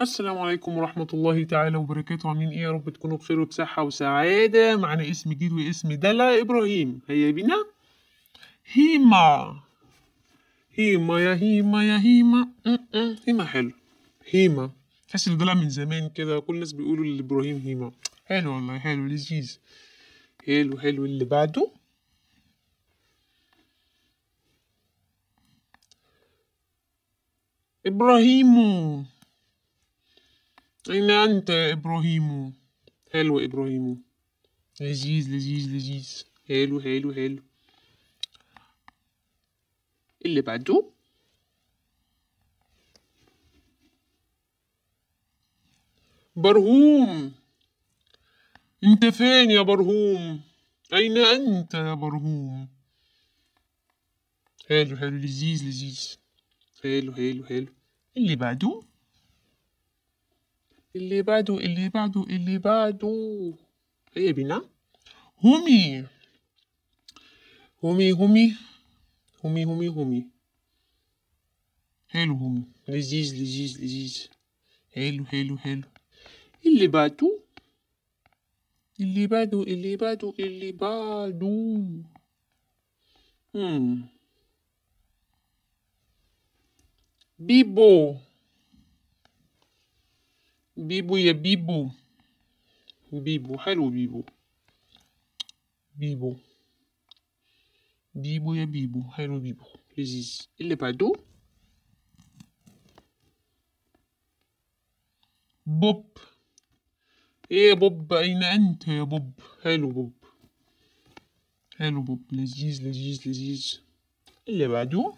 السلام عليكم ورحمة الله تعالى وبركاته عاملين ايه يا رب تكونوا بخير وبصحة وسعادة معانا اسم جديد واسم دلا إبراهيم هيا بينا هيما هيما يا هيما يا هيما هيما حلو هيما تحس ان دلع من زمان كده كل الناس بيقولوا لإبراهيم هيما حلو والله حلو لذيذ حلو حلو اللي بعده إبراهيمو أين أنت إبراهيم حلو إبراهيم لذيذ لذيذ لذيذ حلو حلو حلو اللي بعده برهوم انت فين يا برهوم اين انت يا برهوم حلو حلو لذيذ لذيذ حلو حلو حلو اللي بعده اللي بعده اللي بعده اللي بعده ايه بنا همي همي همي همي همي همي حلو همي لذيذ لذيذ لذيذ حلو حلو حلو اللي بعده اللي بعده اللي بعده اللي بعده هم بيبو بيبو يا بيبو بيبو حلو بيبو بيبو بيبو يا بيبو حلو بيبو لذيذ اللي بعده بوب ايه يا بوب اين انت يا بوب حلو بوب حلو بوب لذيذ لذيذ لذيذ اللي بعده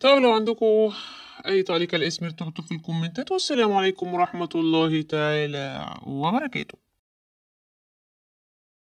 طبعا لو عندكم اي تعليق على الاسم ارتبطوا في الكومنتات والسلام عليكم ورحمة الله تعالى وبركاته